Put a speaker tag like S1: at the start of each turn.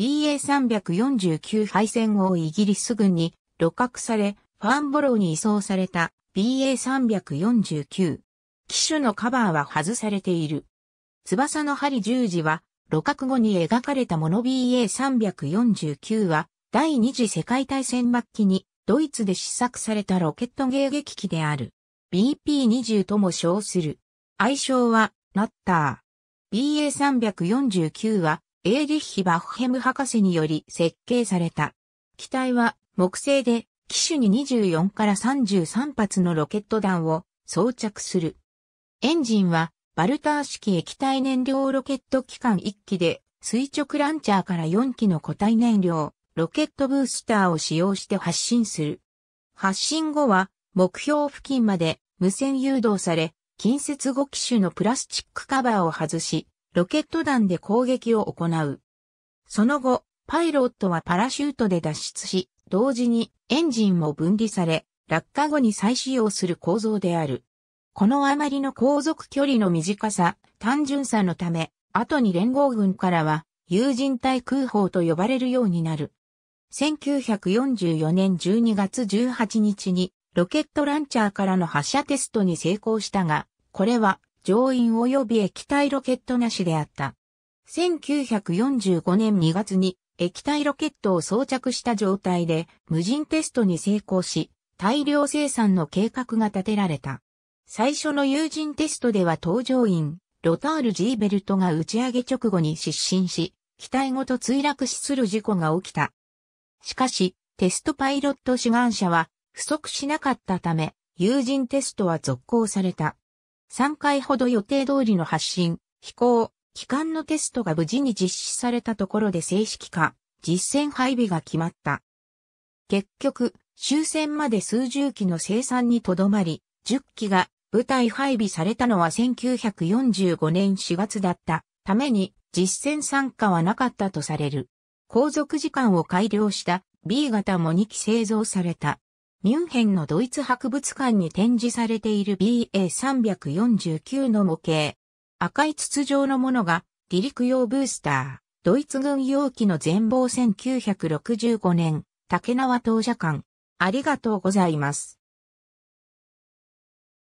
S1: BA349 敗戦後イギリス軍に露獲され、ファンボローに移送された BA349。機種のカバーは外されている。翼の針十字は、露獲後に描かれたもの BA349 は、第二次世界大戦末期に、ドイツで試作されたロケット迎撃機である。BP20 とも称する。愛称は、ナッター。BA349 は、エーリッヒ・バッヘム博士により設計された。機体は木製で、機種に24から33発のロケット弾を装着する。エンジンはバルター式液体燃料ロケット機関1機で垂直ランチャーから4機の固体燃料、ロケットブースターを使用して発進する。発進後は目標付近まで無線誘導され、近接5機種のプラスチックカバーを外し、ロケット弾で攻撃を行う。その後、パイロットはパラシュートで脱出し、同時にエンジンも分離され、落下後に再使用する構造である。このあまりの航続距離の短さ、単純さのため、後に連合軍からは、有人対空砲と呼ばれるようになる。1944年12月18日に、ロケットランチャーからの発射テストに成功したが、これは乗員及び液体ロケットなしであった。1945年2月に液体ロケットを装着した状態で無人テストに成功し、大量生産の計画が立てられた。最初の有人テストでは搭乗員、ロタール・ジーベルトが打ち上げ直後に失神し、機体ごと墜落死する事故が起きた。しかし、テストパイロット志願者は不足しなかったため、有人テストは続行された。3回ほど予定通りの発進、飛行、機関のテストが無事に実施されたところで正式化、実戦配備が決まった。結局、終戦まで数十機の生産にとどまり、10機が部隊配備されたのは1945年4月だったために実戦参加はなかったとされる。航続時間を改良した B 型も2機製造された。ミュンヘンのドイツ博物館に展示されている BA349 の模型。赤い筒状のものが離陸用ブースター、ドイツ軍用機の全貌1965年、竹縄当社館。ありがとうございます。